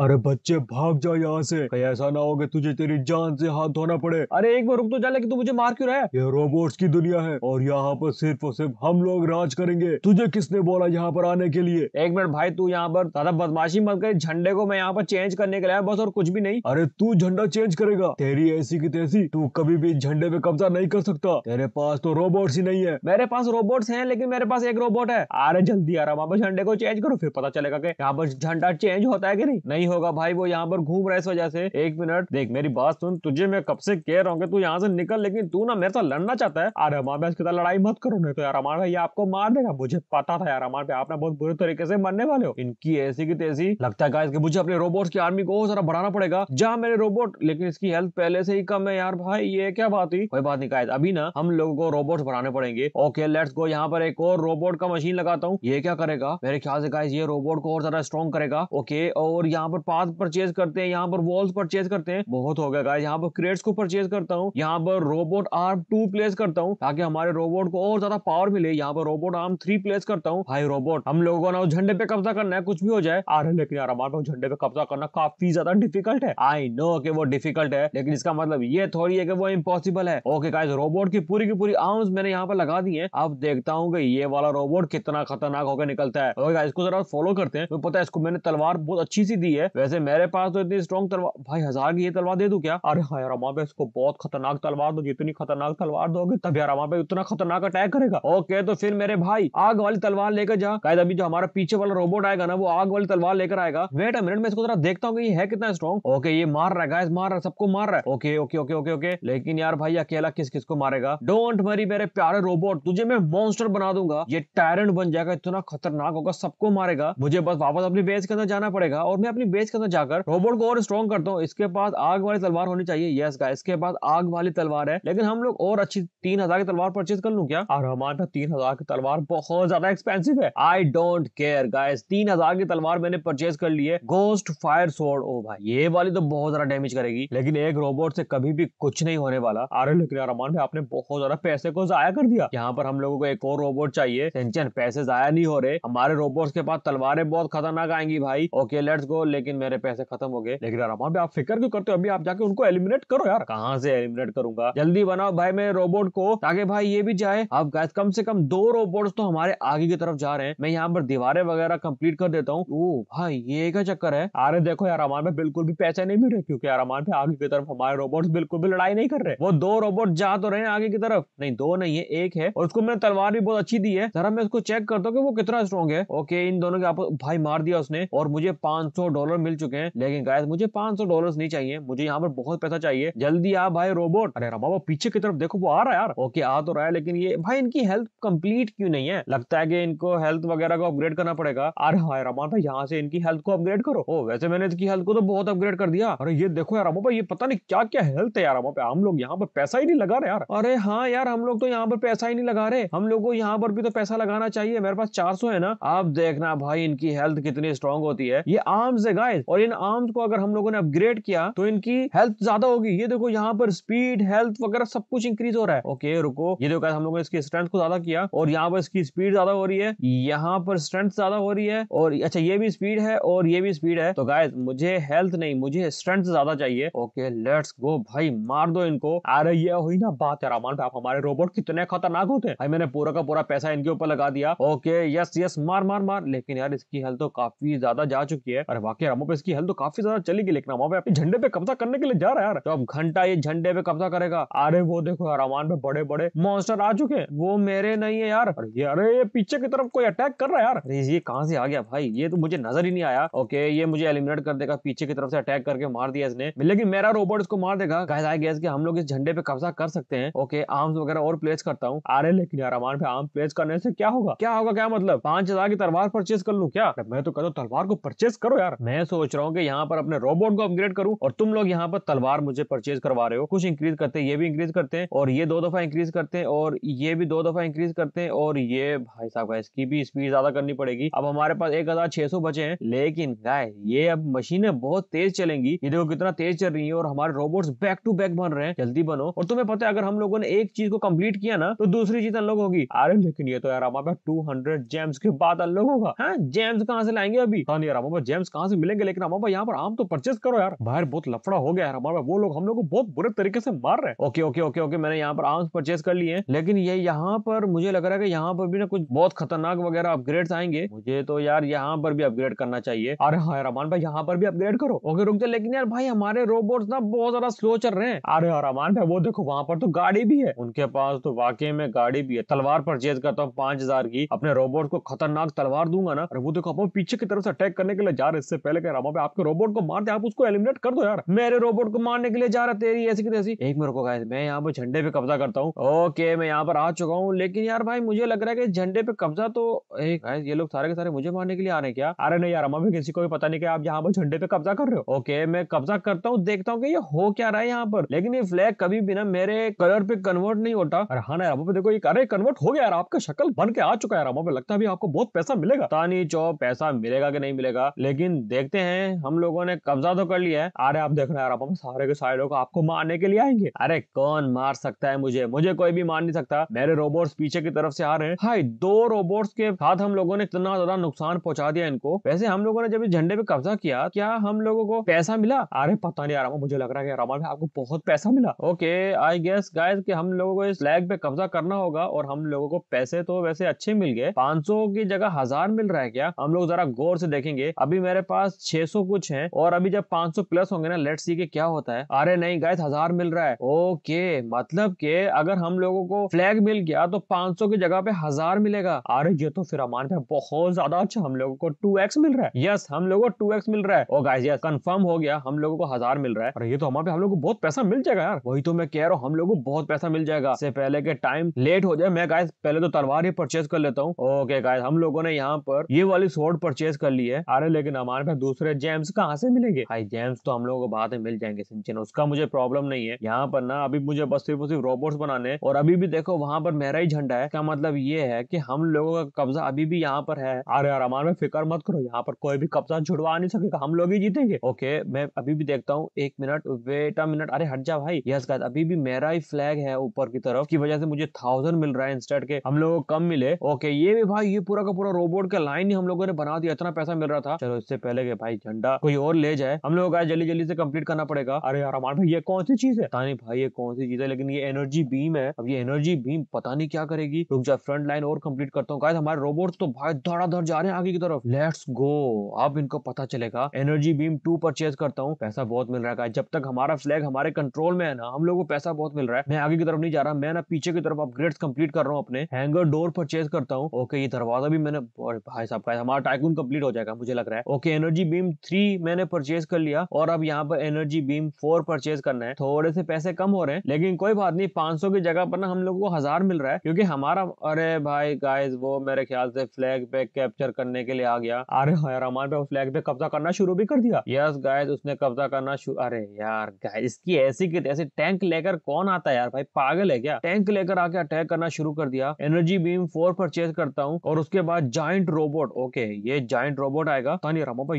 अरे बच्चे भाग जाओ यहाँ से कहीं ऐसा ना हो कि तुझे तेरी जान से हाथ धोना पड़े अरे एक बार रुक तो जा लेकिन तू मुझे मार क्यों रहा है ये रोबोट्स की दुनिया है और यहाँ पर सिर्फ और सिर्फ हम लोग राज करेंगे तुझे किसने बोला यहाँ पर आने के लिए एक मिनट भाई तू यहाँ पर ज्यादा बदमाशी मत कर झंडे को मैं यहाँ पर चेंज करने के लिए बस और कुछ भी नहीं अरे तू झंडा चेंज करेगा तेरी ऐसी की तैसी तू कभी भी झंडे पे कब्जा नहीं कर सकता तेरे पास तो रोबोट ही नहीं है मेरे पास रोबोट है लेकिन मेरे पास एक रोबोट है अरे जल्दी आ रहा वहाँ पर झंडे को चेंज करो फिर पता चलेगा की यहाँ पर झंडा चेंज होता है की नहीं नहीं होगा भाई वो यहाँ पर घूम रहा है इस वजह से एक मिनट देख मेरी बात सुन तुझे मैं कब से कह रहा हूँ तू यहाँ से निकल लेकिन तू ना मेरे साथ लड़ना चाहता है अरे हमारे इसके साथ लड़ाई मत करो नहीं तो यार हमारे भाई आपको मार देगा मुझे पता था यार हमारे आप ना बहुत बुरे तरीके से मरने वाले हो इनकी ऐसी की तेजी लगता है मुझे अपने रोबोट की आर्मी को जरा बढ़ाना पड़ेगा जहाँ मेरे रोबोट लेकिन इसकी हेल्थ पहले से ही कम है यार भाई ये क्या बात हुई कोई बात नहीं कायद अभी ना हम लोगों को रोबोट बनाने पड़ेंगे ओके लेट्स गो यहाँ पर एक और रोबोट का मशीन लगाता हूँ ये क्या करेगा मेरे ख्याल से ये रोबोट को और ज्यादा स्ट्रॉन्ग करेगा ओके और यहाँ पर पर पाथ परचेज करते हैं यहाँ पर वॉल्स परचेज करते हैं बहुत हो गया गाइस यहाँ पर क्रेट्स को परचेज करता हूँ यहाँ पर रोबोट आर्म टू प्लेस करता हूँ ताकि हमारे रोबोट को और ज्यादा पावर मिले यहाँ पर रोबोट आर्म थ्री प्लेस करता हूँ हाई रोबोट हम लोगों को ना झंडे पे कब्जा करना है कुछ भी हो जाए रहे लेकिन यार हमारे झंडे पे कब्जा करना काफी ज्यादा डिफिकल्ट है आई नो के वो डिफिकल्ट है लेकिन इसका मतलब ये थोड़ी है कि वो इम्पॉसिबल है ओके गाइस रोबोट की पूरी की पूरी आर्म्स मैंने यहाँ पर लगा दी है अब देखता हूँ कि ये वाला रोबोट कितना खतरनाक होकर निकलता है ओके गाइस इसको जरा फॉलो करते हैं तो पता है इसको मैंने तलवार बहुत अच्छी सी दी है है वैसे मेरे पास तो इतनी स्ट्रॉन्ग तलवार भाई हजार की ये तलवार दे दू क्या अरे हाँ यार पे इसको बहुत खतरनाक तलवार दो जितनी खतरनाक तलवार दोगे तब यार पे उतना खतरनाक अटैक करेगा ओके तो फिर मेरे भाई आग वाली तलवार लेकर जा शायद अभी जो हमारा पीछे वाला रोबोट आएगा ना वो आग वाली तलवार लेकर आएगा वेट अ मिनट में इसको जरा देखता हूँ ये है कितना स्ट्रॉन्ग ओके ये मार रहा है मार रहा है सबको मार रहा है okay okay okay okay okay लेकिन यार भाई अकेला किस किस को मारेगा डोंट मरी मेरे प्यारे रोबोट तुझे मैं मॉन्स्टर बना दूंगा ये टायरेंट बन जाएगा इतना खतरनाक होगा सबको मारेगा मुझे बस वापस अपनी बेस के अंदर जाना पड़ेगा और मैं अपनी बेस के अंदर जाकर रोबोट को और स्ट्रॉन्ग करता हूँ इसके पास आग वाली तलवार होनी चाहिए यस का इसके पास आग वाली तलवार है लेकिन हम लोग और अच्छी तीन हजार की तलवार परचेज कर लू क्या और हमारे पास तीन हजार की तलवार बहुत ज्यादा एक्सपेंसिव है आई डोंट केयर गायस तीन हजार की तलवार मैंने परचेज कर ली है गोस्ट फायर सोड ओ भाई ये वाली तो बहुत ज्यादा डैमेज करेगी लेकिन एक रोबोट से कभी भी कुछ नहीं होने वाला अरे लेकिन रमान भाई आपने बहुत ज्यादा पैसे को जाया कर दिया यहाँ पर हम लोगों को एक और रोबोट चाहिए टेंशन पैसे जाया नहीं हो रहे हमारे रोबोट के पास तलवारें बहुत खतरनाक आएंगी भाई ओके लेट्स गो ले लेकिन मेरे पैसे खत्म हो गए लेकिन अरमान आप फिक्र क्यों करते हो अभी आप जाके उनको एलिमिनेट करो यार कहाँ से एलिमिनेट करूंगा जल्दी बनाओ भाई मैं रोबोट को ताकि भाई ये भी जाए अब गैस कम से कम दो रोबोट तो हमारे आगे की तरफ जा रहे हैं मैं यहाँ पर दीवारें वगैरह कम्प्लीट कर देता हूँ ओ भाई ये क्या चक्कर है अरे देखो यार अरमान भाई बिल्कुल भी पैसे नहीं मिल रहे क्योंकि अरमान भाई आगे की तरफ हमारे रोबोट बिल्कुल भी लड़ाई नहीं कर रहे वो दो रोबोट जा तो रहे हैं आगे की तरफ नहीं दो नहीं है एक है और उसको मैंने तलवार भी बहुत अच्छी दी है जरा मैं उसको चेक करता हूँ कि वो कितना स्ट्रॉन्ग है ओके इन दोनों के आप भाई मार दिया उसने और मुझे पांच डॉलर डॉलर मिल चुके हैं लेकिन गाय मुझे पांच सौ डॉलर नहीं चाहिए मुझे यहाँ पर बहुत पैसा चाहिए जल्दी आ भाई रोबोट अरे बाबा पीछे की तरफ देखो वो आ रहा है यार ओके आ तो रहा है लेकिन ये भाई इनकी हेल्थ कंप्लीट क्यों नहीं है लगता है कि इनको हेल्थ वगैरह को अपग्रेड करना पड़ेगा अरे भाई हाँ, रमान भाई यहाँ से इनकी हेल्थ को अपग्रेड करो ओ वैसे मैंने इसकी हेल्थ को तो बहुत अपग्रेड कर दिया अरे ये देखो यार भाई ये पता नहीं क्या क्या हेल्थ है यार पे हम लोग यहाँ पर पैसा ही नहीं लगा रहे यार अरे हाँ यार हम लोग तो यहाँ पर पैसा ही नहीं लगा रहे हम लोग को यहाँ पर भी तो पैसा लगाना चाहिए मेरे पास चार है ना आप देखना भाई इनकी हेल्थ कितनी स्ट्रॉन्ग होती है ये आम से गाइस और इन आर्म्स को अगर हम लोगों ने अपग्रेड किया तो इनकी हेल्थ ज्यादा होगी ये देखो यहाँ पर स्पीड हेल्थ वगैरह सब कुछ इंक्रीज हो रहा है ओके रुको ये देखो हम लोगों ने इसकी स्ट्रेंथ को ज्यादा किया और यहाँ पर इसकी स्पीड ज्यादा हो रही है यहाँ पर स्ट्रेंथ ज्यादा हो रही है और अच्छा ये भी स्पीड है और ये भी स्पीड है तो गाइज मुझे हेल्थ नहीं मुझे स्ट्रेंथ ज्यादा चाहिए ओके लेट्स गो भाई मार दो इनको अरे ये हुई ना बात है रामान आप हमारे रोबोट कितने खतरनाक होते हैं भाई मैंने पूरा का पूरा पैसा इनके ऊपर लगा दिया ओके यस यस मार मार मार लेकिन यार इसकी हेल्थ तो काफी ज्यादा जा चुकी है अरे वाकई रहा वहाँ पे इसकी हेल्थ तो काफी ज्यादा चली गई लेकिन वहाँ पे अपने झंडे पे कब्जा करने के लिए जा रहा है यार तो अब घंटा ये झंडे पे कब्जा करेगा अरे वो देखो यार अमान पे बड़े बड़े मॉन्स्टर आ चुके हैं वो मेरे नहीं है यार अरे ये पीछे की तरफ कोई अटैक कर रहा है यार अरे ये कहाँ से आ गया भाई ये तो मुझे नजर ही नहीं आया ओके ये मुझे एलिमिनेट कर देगा पीछे की तरफ से अटैक करके मार दिया इसने लेकिन मेरा रोबोट इसको मार देगा कह जाए गैस की हम लोग इस झंडे पे कब्जा कर सकते हैं ओके आर्म्स वगैरह और प्लेस करता हूँ अरे लेकिन यार अमान पे आर्म प्लेस करने से क्या होगा क्या होगा क्या मतलब पांच हजार की तलवार परचेज कर लू क्या मैं तो कहता हूँ तलवार को परचेज करो यार मैं मैं सोच रहा हूँ कि यहाँ पर अपने रोबोट को अपग्रेड करूँ और तुम लोग यहाँ पर तलवार मुझे परचेज करवा रहे हो कुछ इंक्रीज करते हैं ये भी इंक्रीज करते हैं और ये दो दफा इंक्रीज करते हैं और ये भी दो दफा इंक्रीज करते हैं और ये भाई साहब इसकी भी स्पीड ज्यादा करनी पड़ेगी अब हमारे पास एक हजार छह सौ बचे हैं लेकिन गाय ये अब मशीनें बहुत तेज चलेंगी ये देखो कितना तेज चल रही है और हमारे रोबोट्स बैक टू बैक बन रहे हैं जल्दी बनो और तुम्हें पता है अगर हम लोगों ने एक चीज को कंप्लीट किया ना तो दूसरी चीज अनलॉक होगी अरे लेकिन ये तो यार हमारे पास टू हंड्रेड जेम्स के बाद अनलॉक होगा जेम्स हाँ, कहाँ से लाएंगे अभी हाँ, यार जेम्स कहाँ से मिले लेंगे लेकिन हमारे यहाँ पर आम तो परचेज करो यार बाहर बहुत लफड़ा हो गया यार हमारे वो लोग हम लोग को बहुत बुरे तरीके से मार रहे हैं ओके ओके ओके ओके मैंने यहाँ पर आम परचेज कर लिए लेकिन ये यहाँ पर मुझे लग रहा है कि यहाँ पर भी ना कुछ बहुत खतरनाक वगैरह अपग्रेड आएंगे मुझे तो यार यहाँ पर भी अपग्रेड करना चाहिए अरे हाँ यार अमान भाई यहाँ पर भी अपग्रेड करो ओके रुक जाए लेकिन यार भाई हमारे रोबोट ना बहुत ज्यादा स्लो चल रहे हैं अरे यार अमान भाई वो देखो वहाँ पर तो गाड़ी भी है उनके पास तो वाकई में गाड़ी भी है तलवार परचेज करता हूँ पांच हजार की अपने रोबोट को खतरनाक तलवार दूंगा ना वो देखो अपने पीछे की तरफ से अटैक करने के लिए जा रहे इससे पहले पहले कह रहा हूँ आपके रोबोट को मार दे आप उसको एलिमिनेट कर दो यार मेरे रोबोट को मारने के लिए जा रहा तेरी ऐसी की तैसी एक मेरे को रुको मैं यहाँ पर झंडे पे कब्जा करता हूँ ओके मैं यहाँ पर आ चुका हूँ लेकिन यार भाई मुझे लग रहा है कि झंडे पे कब्जा तो एक ये लोग सारे के सारे मुझे मारने के लिए आ रहे क्या अरे नहीं यार हमें किसी को भी पता नहीं क्या आप यहाँ पर झंडे पे कब्जा कर रहे हो ओके मैं कब्जा करता हूँ देखता हूँ कि ये हो क्या रहा है यहाँ पर लेकिन ये फ्लैग कभी भी ना मेरे कलर पे कन्वर्ट नहीं होता अरे हाँ यार पे देखो ये अरे कन्वर्ट हो गया यार आपका शक्ल बन के आ चुका है यार पे लगता है अभी आपको बहुत पैसा मिलेगा पता नहीं चो पैसा मिलेगा कि नहीं मिलेगा लेकिन दे देखते हैं हम लोगों ने कब्जा तो कर लिया है अरे आप देख रहे हैं यार सारे के सारे लोग आपको मारने के लिए आएंगे अरे कौन मार सकता है मुझे मुझे कोई भी मार नहीं सकता मेरे रोबोट्स पीछे की तरफ से आ रहे हैं हाई दो रोबोट्स के साथ हम लोगों ने इतना ज्यादा नुकसान पहुंचा दिया इनको वैसे हम लोगों ने जब इस झंडे पे कब्जा किया क्या हम लोगों को पैसा मिला अरे पता नहीं आराम मुझे लग रहा है आरामा आपको बहुत पैसा मिला ओके आई गेस गाइस कि हम लोगों को इस लैग पे कब्जा करना होगा और हम लोगों को पैसे तो वैसे अच्छे मिल गए 500 की जगह हजार मिल रहा है क्या हम लोग जरा गौर से देखेंगे अभी मेरे पास पास 600 कुछ है और अभी जब 500 प्लस होंगे ना लेट्स सी के क्या होता है अरे नहीं गाय हजार मिल रहा है ओके मतलब के अगर हम लोगों को फ्लैग मिल गया तो 500 की जगह पे हजार मिलेगा अरे ये तो फिर हमारे बहुत ज्यादा अच्छा हम लोगों को टू मिल रहा है यस हम लोगों को टू मिल रहा है ओ गाय कन्फर्म हो गया हम लोगों को हजार मिल रहा है अरे ये तो हमारे हम लोग को बहुत पैसा मिल जाएगा यार वही तो मैं कह रहा हूँ हम लोग को बहुत पैसा मिल जाएगा इससे पहले के टाइम लेट हो जाए मैं गाय पहले तो तलवार ही परचेज कर लेता हूँ ओके गाय हम लोगों ने यहाँ पर ये वाली सोड परचेज कर ली है अरे लेकिन हमारे पे दूसरे जेम्स कहाँ से मिलेंगे भाई जेम्स तो हम लोगों को बाद में मिल जाएंगे सिंचन उसका मुझे प्रॉब्लम नहीं है यहाँ पर ना अभी मुझे बस सिर्फ सिर्फ रोबोट बनाने और अभी भी देखो वहाँ पर मेरा ही झंडा है क्या मतलब ये है की हम लोगों का कब्जा अभी भी यहाँ पर है अरे यार हमारे में फिक्र मत करो यहाँ पर कोई भी कब्जा छुड़वा नहीं सकेगा हम लोग ही जीतेंगे ओके मैं अभी भी देखता हूँ एक मिनट वेट अ मिनट अरे हट जा भाई यस गाइस अभी भी मेरा ही फ्लैग है ऊपर की तरफ की वजह से मुझे थाउजेंड मिल रहा है इंस्टेट के हम लोगों को कम मिले ओके ये भी भाई ये पूरा का पूरा रोबोट का लाइन ही हम लोगों ने बना दिया इतना पैसा मिल रहा था चलो इससे पहले अरे भाई झंडा कोई और ले जाए हम लोगों का जल्दी जल्दी से कंप्लीट करना पड़ेगा अरे यार हमारे भाई ये कौन सी चीज है पता नहीं भाई ये कौन सी चीज है लेकिन ये एनर्जी बीम है अब ये एनर्जी बीम पता नहीं क्या करेगी रुक जा फ्रंट लाइन और कंप्लीट करता हूँ हमारे रोबोट तो भाई धड़ाधड़ जा रहे हैं आगे की तरफ लेट्स गो अब इनको पता चलेगा एनर्जी बीम टू परचेज करता हूँ पैसा बहुत मिल रहा है जब तक हमारा फ्लैग हमारे कंट्रोल में है ना हम लोग को पैसा बहुत मिल रहा है मैं आगे की तरफ नहीं जा रहा मैं ना पीछे की तरफ अपग्रेड कंप्लीट कर रहा हूँ अपने हैंगर डोर परचेज करता हूँ ओके ये दरवाजा भी मैंने भाई साहब का हमारा टाइकून कंप्लीट हो जाएगा मुझे लग रहा है okay energy energy beam three मैंने परचेज कर लिया और अब यहाँ पर एनर्जी बीम फोर परचेज करना है थोड़े से पैसे कम हो रहे हैं लेकिन कोई बात नहीं पांच की जगह पर ना हम लोग को हजार मिल रहा है क्योंकि हमारा अरे भाई गाइस वो मेरे ख्याल से फ्लैग पे कैप्चर करने के लिए आ गया अरे हमारे हाँ पे फ्लैग पे कब्जा करना शुरू भी कर दिया यस गाइस उसने कब्जा करना शुरू अरे यार गाइस इसकी ऐसी की ऐसी टैंक लेकर कौन आता है यार भाई पागल है क्या टैंक लेकर आके अटैक करना शुरू कर दिया एनर्जी बीम फोर परचेज करता हूँ और उसके बाद जॉइंट रोबोट ओके ये जॉइंट रोबोट आएगा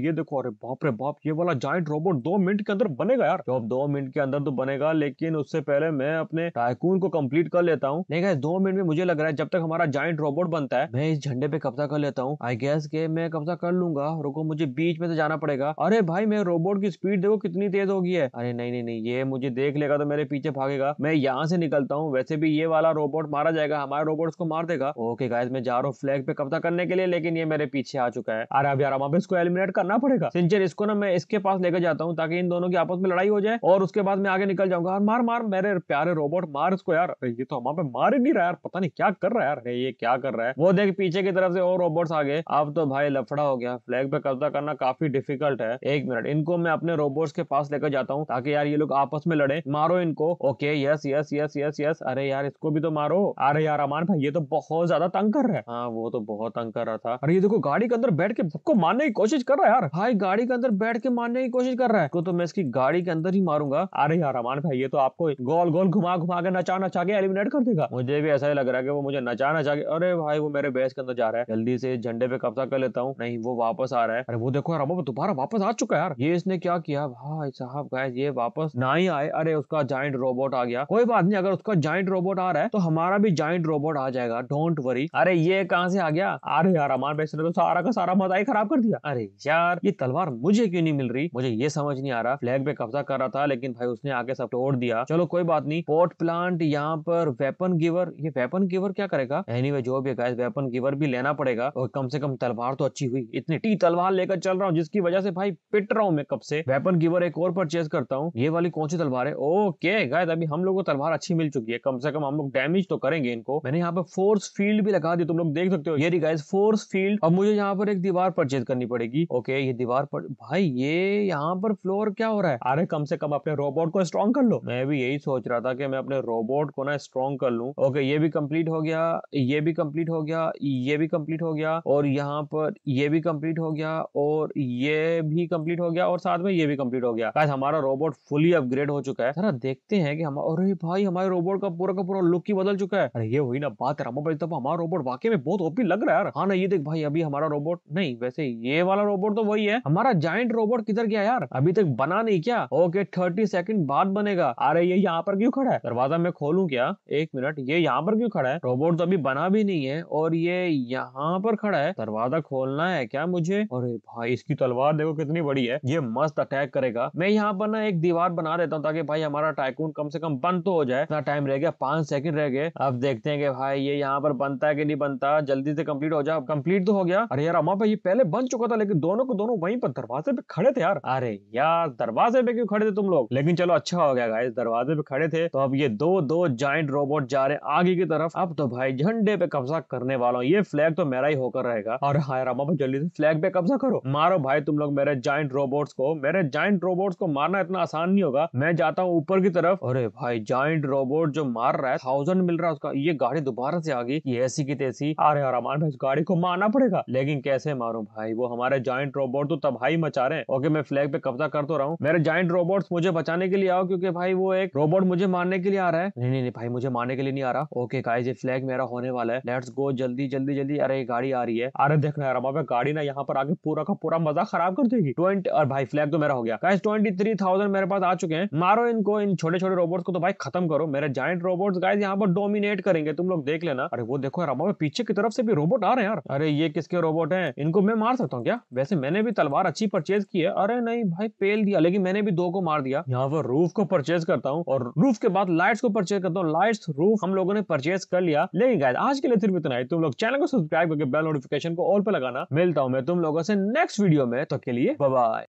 ये ये देखो अरे बाप रे बाप ये वाला जॉइंट रोबोट दो मिनट के अंदर बनेगा यार तो दो मिनट के अंदर तो बनेगा लेकिन उससे पहले मैं अपने टाइकून को कम्प्लीट कर लेता हूँ लेकिन दो मिनट में मुझे लग रहा है जब तक हमारा जॉइंट रोबोट बनता है मैं इस झंडे पे कब्जा कर लेता हूँ आई गैस के मैं कब्जा कर लूंगा रुको मुझे बीच में से तो जाना पड़ेगा अरे भाई मैं रोबोट की स्पीड देखो कितनी तेज होगी है अरे नहीं नहीं नहीं ये मुझे देख लेगा तो मेरे पीछे भागेगा मैं यहाँ से निकलता हूँ वैसे भी ये वाला रोबोट मारा जाएगा हमारे रोबोट उसको मार देगा ओके गाय मैं जा रहा हूँ फ्लैग पे कब्जा करने के लिए लेकिन ये मेरे पीछे आ चुका है अरे अब यार हमें इसको एलिमिनेट करना पड़ेगा सिंचर इसको ना मैं इसके पास लेकर जाता हूँ ताकि इन दोनों की आपस में लड़ाई हो जाए और उसके बाद मैं आगे निकल जाऊंगा यार मार मार मेरे प्यारे रोबोट मार इसको यार ये तो हमारे मार ही नहीं रहा यार पता नहीं क्या कर रहा है यार ये क्या कर रहा है वो देख पीछे की तरफ से और रोबोट्स आ गए अब तो भाई लफड़ा हो गया फ्लैग पे कब्जा करना काफी डिफिकल्ट है एक मिनट इनको मैं अपने रोबोट्स के पास लेकर जाता हूँ ताकि यार ये लोग आपस में लड़े मारो इनको okay yes yes yes yes yes अरे यार इसको भी तो मारो अरे यार अमान भाई ये तो बहुत ज्यादा तंग कर रहा है हाँ वो तो बहुत तंग कर रहा था अरे ये देखो गाड़ी के अंदर बैठ के सबको मारने की कोशिश कर रहा है यार भाई गाड़ी के अंदर बैठ के मारने की कोशिश कर रहा है तो, तो मैं इसकी गाड़ी के अंदर ही मारूंगा अरे यार अमान भाई ये तो आपको गोल गोल घुमा घुमा के नचा नचा के एलिमिनेट कर देगा मुझे भी ऐसा ही लग रहा है कि वो मुझे नचा नचा के अरे भाई वो मेरे बेस के अंदर जा रहा है जल्दी से झंडे पे कब्जा कर लेता हूँ नहीं वो वापस आ रहा है अरे वो देखो यार अब दोबारा वापस आ चुका है यार ये इसने क्या किया भाई साहब गाय ये वापस ना ही आए अरे उसका जॉइंट रोबोट आ गया कोई बात नहीं अगर उसका जॉइंट रोबोट आ रहा है तो हमारा भी जॉइंट रोबोट आ जाएगा डोंट वरी अरे ये कहाँ से आ गया अरे यार अमान भाई इसने तो सारा का सारा मजा ही खराब कर दिया अरे यार यार ये तलवार मुझे क्यों नहीं मिल रही मुझे ये समझ नहीं आ रहा फ्लैग पे कब्जा कर रहा था लेकिन भाई उसने आगे सब तोड़ दिया चलो कोई बात नहीं पोर्ट प्लांट यहाँ पर वेपन गिवर ये वेपन गिवर क्या करेगा एनी anyway, जो भी गाइस वेपन गिवर भी लेना पड़ेगा और कम से कम तलवार तो अच्छी हुई इतनी टी तलवार लेकर चल रहा हूँ जिसकी वजह से भाई पिट रहा हूँ मैं कब से वेपन गिवर एक और परचेज करता हूँ ये वाली कौन सी तलवार है ओके गाइस अभी हम लोग को तलवार अच्छी मिल चुकी है कम से कम हम लोग डैमेज तो करेंगे इनको मैंने यहाँ पर फोर्स फील्ड भी लगा दी तुम लोग देख सकते हो ये गाइस फोर्स फील्ड अब मुझे यहाँ पर एक दीवार परचेज करनी पड़ेगी ओके है ये दीवार पर भाई ये यहाँ पर फ्लोर क्या हो रहा है अरे कम से कम अपने रोबोट को स्ट्रॉन्ग कर लो मैं भी यही सोच रहा था कि मैं अपने रोबोट को ना स्ट्रॉन्ग कर लू ओके ये भी कम्प्लीट हो गया ये भी कम्प्लीट हो गया ये भी कम्प्लीट हो गया और यहाँ पर ये भी कम्प्लीट हो गया और ये भी कम्प्लीट हो गया और साथ में ये भी कम्प्लीट हो गया हमारा रोबोट फुली अपग्रेड हो चुका है जरा देखते हैं कि हम अरे भाई हमारे रोबोट का पूरा का पूरा लुक ही बदल चुका है अरे ये हुई ना बात रामा भाई तब हमारा रोबोट वाकई में बहुत ओपी लग रहा है यार हाँ ना ये देख भाई अभी हमारा रोबोट नहीं वैसे ये वाला रोबोट तो वही है हमारा जॉइंट रोबोट किधर गया यार अभी तक बना नहीं क्या ओके थर्टी सेकंड बाद बनेगा अरे ये यहाँ पर क्यों खड़ा है दरवाजा मैं खोलू क्या एक मिनट ये यहाँ पर क्यों खड़ा है रोबोट तो अभी बना भी नहीं है और ये यहाँ पर खड़ा है दरवाजा खोलना है क्या मुझे अरे भाई इसकी तलवार देखो कितनी बड़ी है ये मस्त अटैक करेगा मैं यहाँ पर ना एक दीवार बना देता हूँ ताकि भाई हमारा टाइकून कम से कम बंद तो हो जाए इतना टाइम रह गया पांच सेकंड रह गए अब देखते हैं कि भाई ये यहाँ पर बनता है कि नहीं बनता जल्दी से कंप्लीट हो जाए कंप्लीट तो हो गया अरे यार अमा भाई ये पहले बन चुका था लेकिन दोनों को दोनों वहीं पर दरवाजे पे खड़े थे यार अरे यार दरवाजे पे क्यों खड़े थे तुम लोग लेकिन चलो अच्छा हो गया गाइस दरवाजे पे खड़े थे तो अब ये दो दो जॉइंट रोबोट जा रहे आगे की तरफ अब तो भाई झंडे पे कब्जा करने वाला ये फ्लैग तो मेरा ही होकर रहेगा और हाय रामा भाई जल्दी से फ्लैग पे कब्जा करो मारो भाई तुम लोग मेरे जॉइंट रोबोट्स को मेरे जॉइंट रोबोट्स को मारना इतना आसान नहीं होगा मैं जाता हूँ ऊपर की तरफ अरे भाई जॉइंट रोबोट जो मार रहा है थाउजेंड मिल रहा है उसका ये गाड़ी दोबारा से आ गई ये ऐसी की तैसी अरे यार अमान इस गाड़ी को मारना पड़ेगा लेकिन कैसे मारू भाई वो हमारे जॉइंट रोबोट रोबोट तो तबाही मचा रहे हैं ओके मैं फ्लैग पे कब्जा कर तो रहा हूँ मेरे जाइंट रोबोट मुझे बचाने के लिए आओ क्योंकि भाई वो एक रोबोट मुझे मारने के लिए आ रहा है नहीं नहीं भाई मुझे मारने के लिए नहीं आ रहा ओके का ये फ्लैग मेरा होने वाला है लेट्स गो जल्दी जल्दी जल्दी अरे गाड़ी आ रही है अरे देखना यार हमारा गाड़ी ना यहाँ पर आगे पूरा का पूरा मजा खराब कर देगी ट्वेंटी और भाई फ्लैग तो मेरा हो गया गाइस ट्वेंटी थ्री थाउजेंड मेरे पास आ चुके हैं मारो इनको इन छोटे छोटे रोबोट्स को तो भाई खत्म करो मेरे जाइंट रोबोट्स गाइस यहाँ पर डोमिनेट करेंगे तुम लोग देख लेना अरे वो देखो यार पीछे की तरफ से भी रोबोट आ रहे हैं यार अरे ये किसके रोबोट है इनको मैं मार सकता हूँ क्या वैसे मैंने मैंने भी तलवार अच्छी परचेज की है अरे नहीं भाई पेल दिया लेकिन मैंने भी दो को मार दिया यहाँ पर रूफ को परचेज करता हूँ और रूफ के बाद लाइट्स को परचेज करता हूँ लाइट्स रूफ हम लोगों ने परचेज कर लिया लेकिन गाय आज के लिए सिर्फ इतना ही तुम लोग चैनल को सब्सक्राइब करके बेल नोटिफिकेशन को ऑल पर लगाना मिलता हूँ मैं तुम लोगों से नेक्स्ट वीडियो में तो के लिए बाय